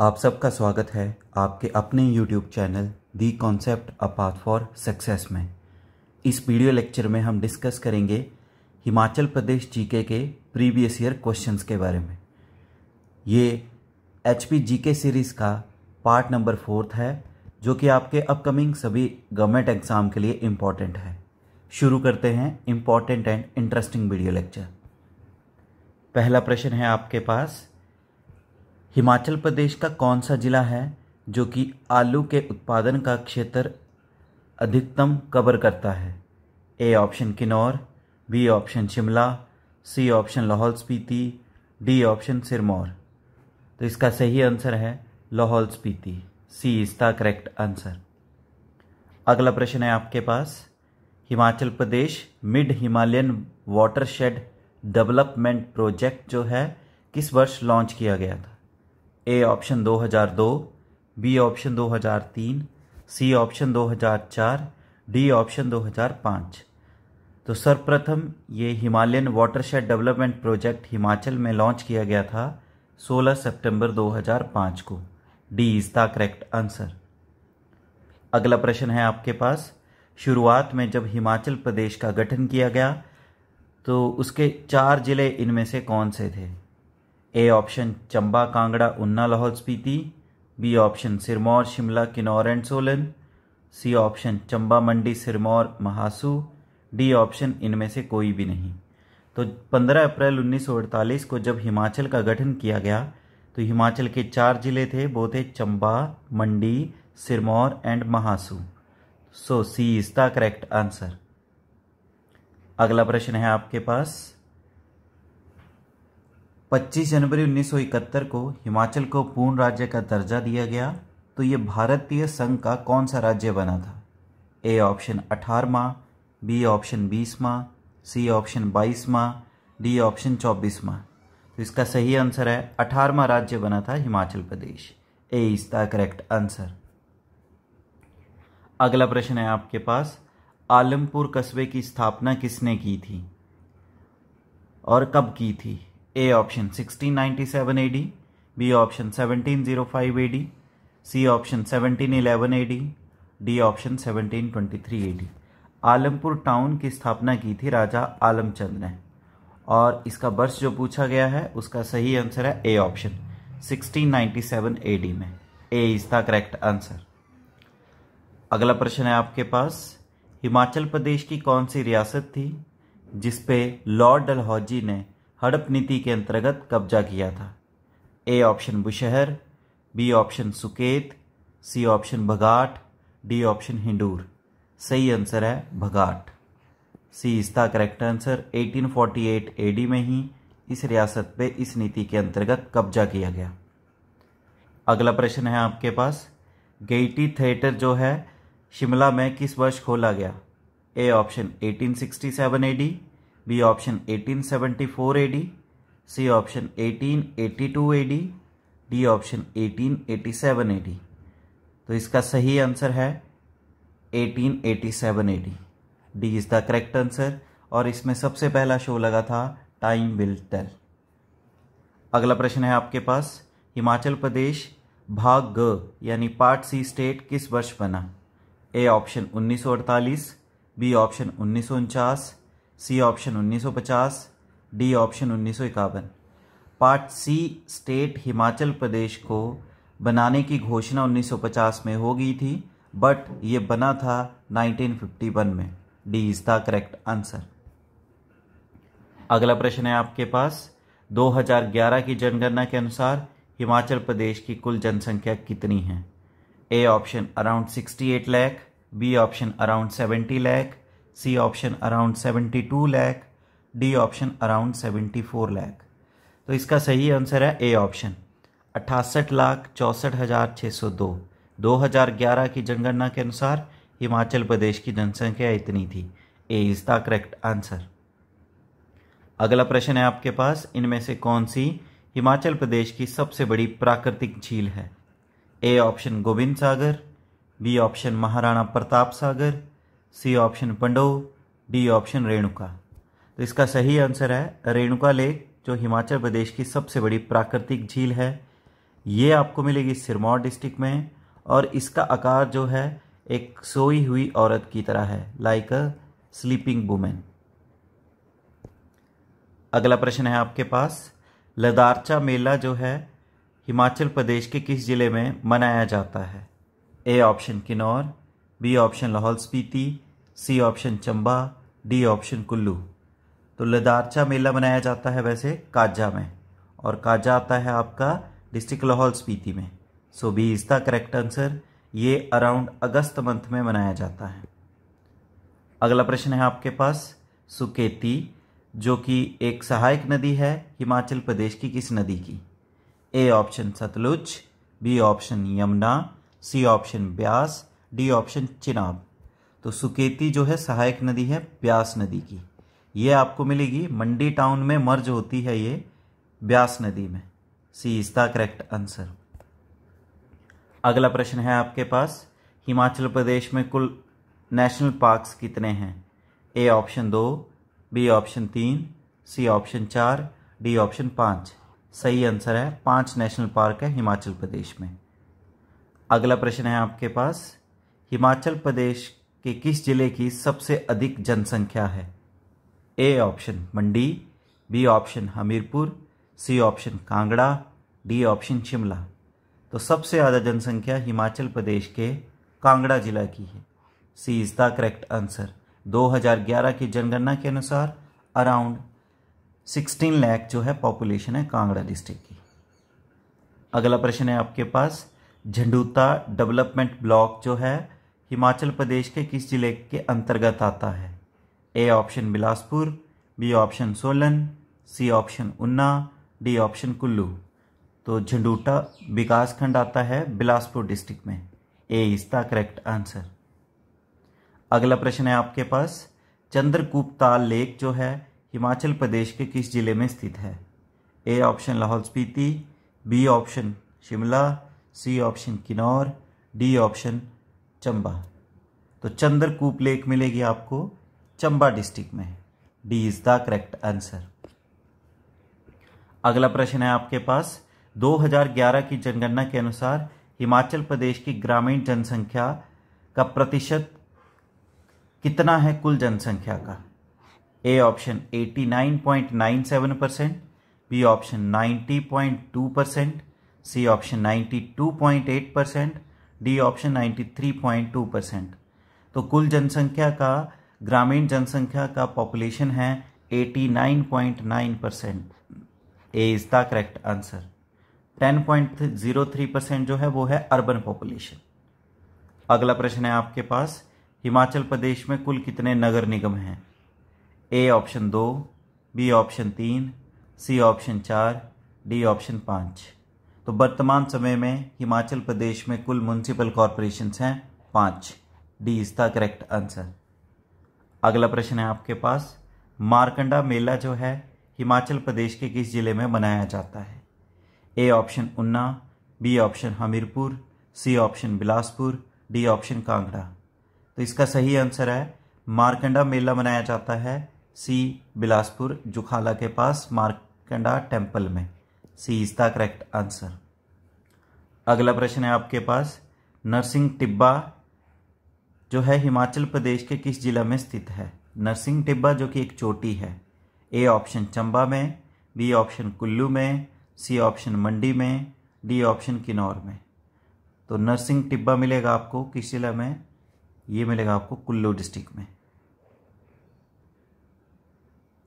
आप सबका स्वागत है आपके अपने YouTube channel the concept a path for success में इस वीडियो लेक्चर में हम डिस्कस करेंगे हिमाचल प्रदेश जीके के प्रीवियस ईयर क्वेश्चंस के बारे में ये एच पी जी के सीरीज़ का पार्ट नंबर फोर्थ है जो कि आपके अपकमिंग सभी गवर्नमेंट एग्ज़ाम के लिए इम्पॉर्टेंट है शुरू करते हैं important and interesting video lecture पहला प्रश्न है आपके पास हिमाचल प्रदेश का कौन सा ज़िला है जो कि आलू के उत्पादन का क्षेत्र अधिकतम कवर करता है A option Kinnaur B option Shimla C option Lahaul Spiti D option Sirmaur तो इसका सही आंसर है Lahaul Spiti C is the correct answer अगला प्रश्न है आपके पास Himachal Pradesh mid Himalayan watershed development project जो है किस वर्ष लॉन्च किया गया था A option 2002, B option 2003, C option 2004, D option 2005। तो सर्वप्रथम ये Himalayan watershed development project Himachal में लॉन्च किया गया था 16 सितंबर 2005 को D is the correct answer अगला प्रश्न है आपके पास शुरुआत में जब हिमाचल प्रदेश का गठन किया गया तो उसके चार जिले इनमें से कौन से थे A option Chamba Kangra Una Lahaul Spiti B option Sirmaur Shimla Kinnaur and Solan C option Chamba Mandi Sirmaur Mahasu D option इनमें से कोई भी नहीं तो 15 अप्रैल 1948 को जब हिमाचल का गठन किया गया तो हिमाचल के चार जिले थे वो थे Chamba Mandi Sirmaur and Mahasu so C is the correct answer अगला प्रश्न है आपके पास 25 जनवरी 1971 को हिमाचल को पूर्ण राज्य का दर्जा दिया गया तो ये भारतीय संघ का कौन सा राज्य बना था ए ऑप्शन अठारवा बी ऑप्शन बीसवा सी ऑप्शन बाईसवा डी ऑप्शन चौबीसवा तो इसका सही आंसर है अठारवा राज्य बना था Himachal Pradesh A is the correct answer अगला प्रश्न है आपके पास आलमपुर कस्बे की स्थापना किसने की थी और कब की थी A option 1697 ninety B option 1705 zero C option 1711 eleven D option 1723 twenty Alampur town की स्थापना की थी राजा आलमचंद ने और इसका वर्ष जो पूछा गया है उसका सही आंसर है ए ऑप्शन 1697 नाइन्टी में A is the correct answer अगला प्रश्न है आपके पास हिमाचल प्रदेश की कौन सी रियासत थी जिसपे लॉर्ड डलहौजी ने हड़प नीति के अंतर्गत कब्जा किया था A option Bushahr B option Suket C option Bhagat D option Hindur सही आंसर है भगाट सी इसका करेक्ट आंसर 1848 एडी में ही इस रियासत पे इस नीति के अंतर्गत कब्जा किया गया अगला प्रश्न है आपके पास गेटी थिएटर जो है शिमला में किस वर्ष खोला गया A option 1867 AD B option 1874 AD C option 1882 AD D option 1887 AD तो इसका सही आंसर है 1887 AD D is the correct answer और इसमें सबसे पहला शो लगा था टाइम विल टेल अगला प्रश्न है आपके पास हिमाचल प्रदेश भाग ग यानी पार्ट सी स्टेट किस वर्ष बना ए ऑप्शन 1948 बी ऑप्शन उन्नीस सी ऑप्शन 1950 डी ऑप्शन उन्नीस part C state Himachal Pradesh को बनाने की घोषणा 1950 में हो गई थी बट ये बना था 1951 में D is the correct answer अगला प्रश्न है आपके पास 2011 की जनगणना के अनुसार हिमाचल प्रदेश की कुल जनसंख्या कितनी है A option around 68 lakh B option around 70 lakh C option around 72 lakh D option around 74 lakh तो इसका सही आंसर है ए ऑप्शन अट्ठासठ लाख चौंसठ हज़ार छः सौ दो दो हज़ार ग्यारह की जनगणना के अनुसार हिमाचल प्रदेश की जनसंख्या इतनी थी A is the correct answer अगला प्रश्न है आपके पास इनमें से कौन सी हिमाचल प्रदेश की सबसे बड़ी प्राकृतिक झील है A option Govind Sagar B option Maharana Pratap Sagar C option Pando D option Renuka तो इसका सही आंसर है रेणुका लेक जो हिमाचल प्रदेश की सबसे बड़ी प्राकृतिक झील है ये आपको मिलेगी सिरमौर डिस्ट्रिक्ट में और इसका आकार जो है एक सोई हुई औरत की तरह है लाइक अ स्लीपिंग वुमेन अगला प्रश्न है आपके पास लदारचा मेला जो है हिमाचल प्रदेश के किस जिले में मनाया जाता है A option Kinnaur B option Lahaul Spiti C option Chamba D option Kullu तो लदारचा मेला मनाया जाता है वैसे काजा में और काजा आता है आपका डिस्ट्रिक्ट लाहौल स्पीति में so B is the correct answer ये अराउंड अगस्त मंथ में मनाया जाता है अगला प्रश्न है आपके पास सुकेती जो कि एक सहायक नदी है हिमाचल प्रदेश की किस नदी की A option Sutlej B option Yamuna C option Beas D option Chenab तो सुकेती जो है सहायक नदी है ब्यास नदी की ये आपको मिलेगी मंडी टाउन में मर्ज होती है ये ब्यास नदी में C is the correct answer अगला प्रश्न है आपके पास हिमाचल प्रदेश में कुल नेशनल पार्क्स कितने हैं ए ऑप्शन दो बी ऑप्शन तीन सी ऑप्शन चार डी ऑप्शन पाँच सही आंसर है पांच नेशनल पार्क है हिमाचल प्रदेश में अगला प्रश्न है आपके पास हिमाचल प्रदेश के किस जिले की सबसे अधिक जनसंख्या है A option Mandi B option Hamirpur C option Kangra D option Shimla तो सबसे ज़्यादा जनसंख्या हिमाचल प्रदेश के कांगड़ा जिला की है C is the correct answer 2011 की जनगणना के अनुसार अराउंड 16 लाख जो है पॉपुलेशन है कांगड़ा डिस्ट्रिक्ट की अगला प्रश्न है आपके पास झंडूता डेवलपमेंट ब्लॉक जो है हिमाचल प्रदेश के किस जिले के अंतर्गत आता है A option Bilaspur B option Solan C option Una D option Kullu तो झंडूटा विकासखंड आता है बिलासपुर डिस्ट्रिक्ट में ए इसका द करेक्ट आंसर अगला प्रश्न है आपके पास चंद्रकूप ताल लेक जो है हिमाचल प्रदेश के किस जिले में स्थित है A option Lahaul Spiti B option Shimla C option Kinnaur D option Chamba तो चंद्रकूप लेक मिलेगी आपको चंबा डिस्ट्रिक्ट में D is the correct answer अगला प्रश्न है आपके पास 2011 की जनगणना के अनुसार हिमाचल प्रदेश की ग्रामीण जनसंख्या का प्रतिशत कितना है कुल जनसंख्या का A option 89.97 percent B option 90.2 percent C option 92.8 percent D option 93.2 percent तो कुल जनसंख्या का ग्रामीण जनसंख्या का पॉपुलेशन है 89.9 percent A is the correct answer 10.03 percent जो है वो है अर्बन पॉपुलेशन अगला प्रश्न है आपके पास हिमाचल प्रदेश में कुल कितने नगर निगम हैं ए ऑप्शन दो बी ऑप्शन तीन सी ऑप्शन चार डी ऑप्शन पाँच तो वर्तमान समय में हिमाचल प्रदेश में कुल म्यूनसिपल कॉरपोरेशंस हैं पाँच D is the correct answer अगला प्रश्न है आपके पास मारकंडा मेला जो है हिमाचल प्रदेश के किस ज़िले में मनाया जाता है A option Una B option Hamirpur C option Bilaspur D option Kangra तो इसका सही आंसर है मारकंडा मेला मनाया जाता है सी बिलासपुर जुखाला के पास मारकंडा टेम्पल में C is the correct answer अगला प्रश्न है आपके पास नरसिंह टिब्बा जो है हिमाचल प्रदेश के किस जिला में स्थित है नरसिंह टिब्बा जो कि एक चोटी है ए ऑप्शन चंबा में बी ऑप्शन कुल्लू में सी ऑप्शन मंडी में डी ऑप्शन किन्नौर में तो नरसिंह टिब्बा मिलेगा आपको किस जिला में ये मिलेगा आपको कुल्लू डिस्ट्रिक्ट में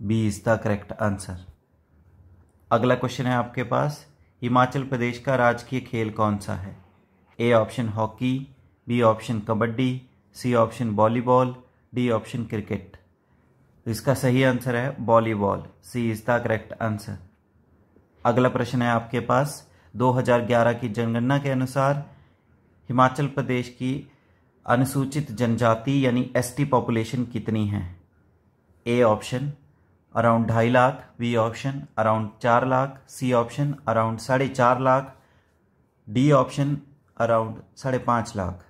B is the correct answer अगला क्वेश्चन है आपके पास हिमाचल प्रदेश का राजकीय खेल कौन सा है A option hockey B option kabaddi C option volleyball D option cricket इसका सही आंसर है volleyball C is the correct answer अगला प्रश्न है आपके पास 2011 की जनगणना के अनुसार हिमाचल प्रदेश की अनुसूचित जनजाति यानी एसटी पॉपुलेशन कितनी है ए ऑप्शन अराउंड ढाई लाख बी ऑप्शन अराउंड चार लाख सी ऑप्शन अराउंड साढ़े चार लाख डी ऑप्शन अराउंड साढ़े पाँच लाख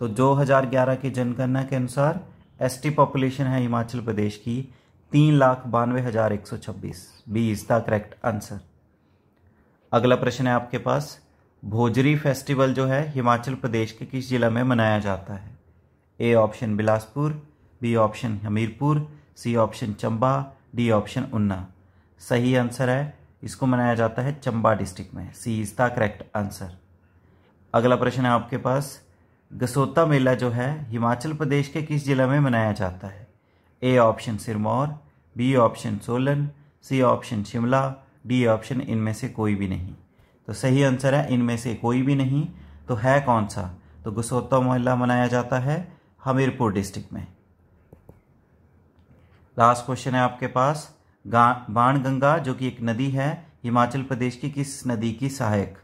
तो दो हज़ार ग्यारह की जनगणना के अनुसार एसटी पॉपुलेशन है हिमाचल प्रदेश की तीन लाख बानवे हज़ार एक सौ छब्बीस B is the correct answer अगला प्रश्न है आपके पास भोजरी फेस्टिवल जो है हिमाचल प्रदेश के किस जिला में मनाया जाता है A option Bilaspur B option Hamirpur C option Chamba D option Una सही आंसर है इसको मनाया जाता है चंबा डिस्ट्रिक्ट में C is the correct answer अगला प्रश्न है आपके पास गसोता मेला जो है हिमाचल प्रदेश के किस जिला में मनाया जाता है A option Sirmaur B option Solan C option Shimla D option इनमें से कोई भी नहीं तो सही आंसर है इनमें से कोई भी नहीं तो है कौन सा तो गसोता मोहल्ला मनाया जाता है हमीरपुर डिस्ट्रिक्ट में लास्ट क्वेश्चन है आपके पास बाण गंगा जो कि एक नदी है हिमाचल प्रदेश की किस नदी की सहायक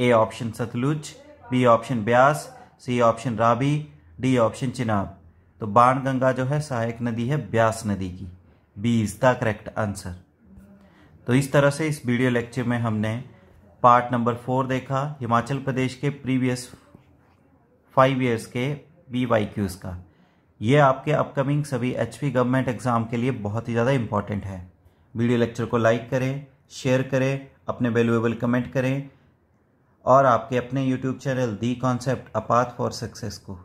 A option Sutlej B option Beas C option Ravi D option Chenab तो बाण गंगा जो है सहायक नदी है ब्यास नदी की B is the correct answer तो इस तरह से इस वीडियो लेक्चर में हमने पार्ट नंबर फोर देखा हिमाचल प्रदेश के प्रीवियस फाइव ईयर्स के बी वाई क्यूज़ का ये आपके अपकमिंग सभी एच गवर्नमेंट एग्ज़ाम के लिए बहुत ही ज़्यादा इंपॉर्टेंट है वीडियो लेक्चर को लाइक करें शेयर करें अपने वैल्यूएबल कमेंट करें और आपके अपने YouTube channel the concept a path for success को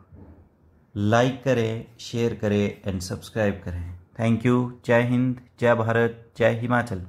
लाइक करें शेयर करें एंड सब्सक्राइब करें थैंक यू जय हिंद जय भारत जय हिमाचल